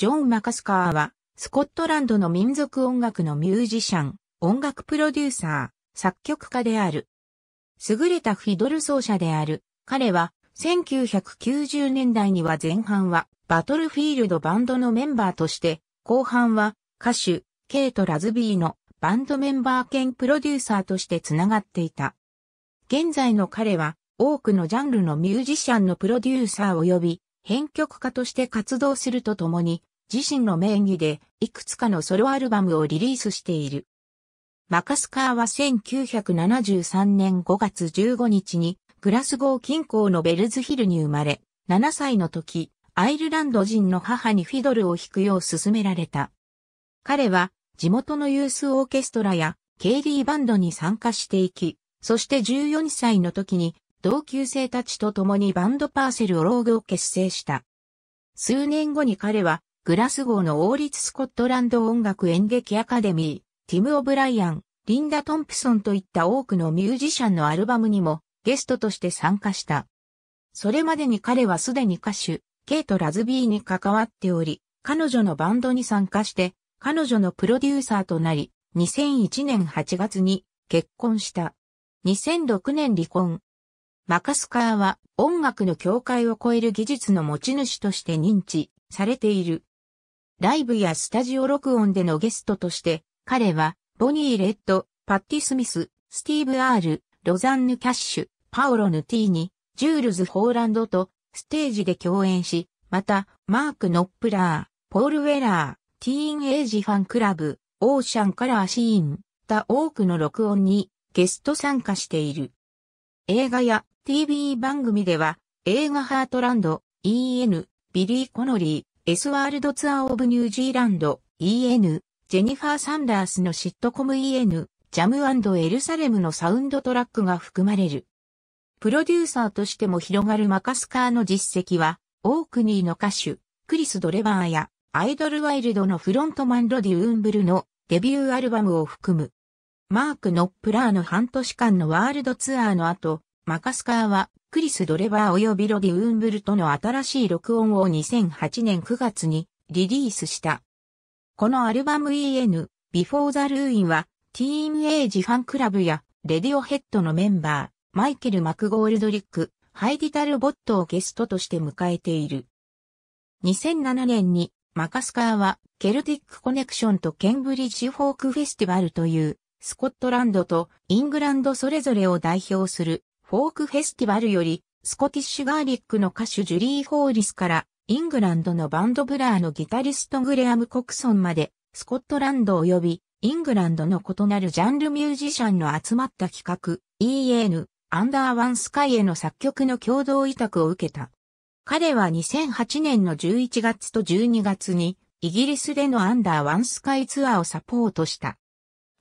ジョン・マカスカーは、スコットランドの民族音楽のミュージシャン、音楽プロデューサー、作曲家である。優れたフィドル奏者である。彼は、1990年代には前半は、バトルフィールドバンドのメンバーとして、後半は、歌手、ケイト・ラズビーのバンドメンバー兼プロデューサーとして繋がっていた。現在の彼は、多くのジャンルのミュージシャンのプロデューサー及び、編曲家として活動するとともに、自身の名義でいくつかのソロアルバムをリリースしている。マカスカーは1973年5月15日にグラスゴー近郊のベルズヒルに生まれ、7歳の時、アイルランド人の母にフィドルを弾くよう勧められた。彼は地元のユースオーケストラや KD バンドに参加していき、そして14歳の時に同級生たちと共にバンドパーセルオローグを結成した。数年後に彼はグラスゴーの王立スコットランド音楽演劇アカデミー、ティム・オブライアン、リンダ・トンプソンといった多くのミュージシャンのアルバムにもゲストとして参加した。それまでに彼はすでに歌手、ケイト・ラズビーに関わっており、彼女のバンドに参加して、彼女のプロデューサーとなり、2001年8月に結婚した。2006年離婚。マカスカーは音楽の境界を超える技術の持ち主として認知されている。ライブやスタジオ録音でのゲストとして、彼は、ボニー・レッド、パッティ・スミス、スティーブ・アール、ロザンヌ・キャッシュ、パオロ・ヌティーニ、ジュールズ・ホーランドと、ステージで共演し、また、マーク・ノップラー、ポール・ウェラー、ティーン・エイジ・ファンクラブ、オーシャン・カラー・シーン、た多くの録音に、ゲスト参加している。映画や TV 番組では、映画ハートランド、EN、ビリー・コノリー、S ワールドツアーオブニュージーランド EN、ジェニファー・サンダースのシットコム EN、ジャムエルサレムのサウンドトラックが含まれる。プロデューサーとしても広がるマカスカーの実績は、オークニーの歌手、クリス・ドレバーや、アイドルワイルドのフロントマンロディ・ウンブルのデビューアルバムを含む。マーク・ノップラーの半年間のワールドツアーの後、マカスカーはクリス・ドレバー及びロディ・ウーンブルとの新しい録音を2008年9月にリリースした。このアルバム EN、Before the Ruin は、ティーンエイジファンクラブや、レディオヘッドのメンバー、マイケル・マクゴールドリック、ハイディタル・ボットをゲストとして迎えている。2007年に、マカスカーは、ケルティック・コネクションとケンブリッジ・フォーク・フェスティバルという、スコットランドとイングランドそれぞれを代表するフォークフェスティバルより、スコティッシュガーリックの歌手ジュリー・ホーリスから、イングランドのバンドブラーのギタリストグレアム・コクソンまで、スコットランド及び、イングランドの異なるジャンルミュージシャンの集まった企画、EN、アンダーワンスカイへの作曲の共同委託を受けた。彼は2008年の11月と12月に、イギリスでのアンダーワンスカイツアーをサポートした。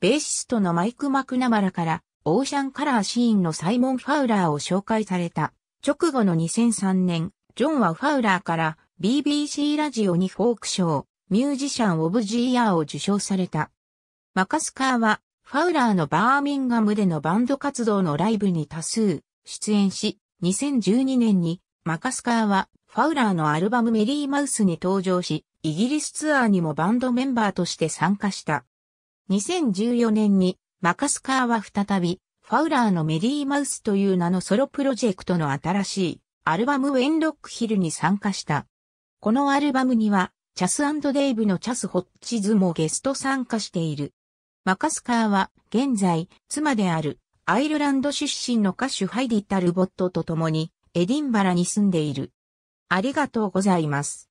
ベーシストのマイク・マクナマラから、オーシャンカラーシーンのサイモン・ファウラーを紹介された。直後の2003年、ジョンはファウラーから BBC ラジオにフォークショー、ミュージシャン・オブ・ジー・イヤーを受賞された。マカスカーは、ファウラーのバーミンガムでのバンド活動のライブに多数出演し、2012年にマカスカーはファウラーのアルバムメリーマウスに登場し、イギリスツアーにもバンドメンバーとして参加した。2014年にマカスカーは再び、ファウラーのメリーマウスという名のソロプロジェクトの新しいアルバムウェンロックヒルに参加した。このアルバムには、チャスデイブのチャス・ホッチズもゲスト参加している。マカスカーは、現在、妻である、アイルランド出身の歌手ハイディ・タルボットと共に、エディンバラに住んでいる。ありがとうございます。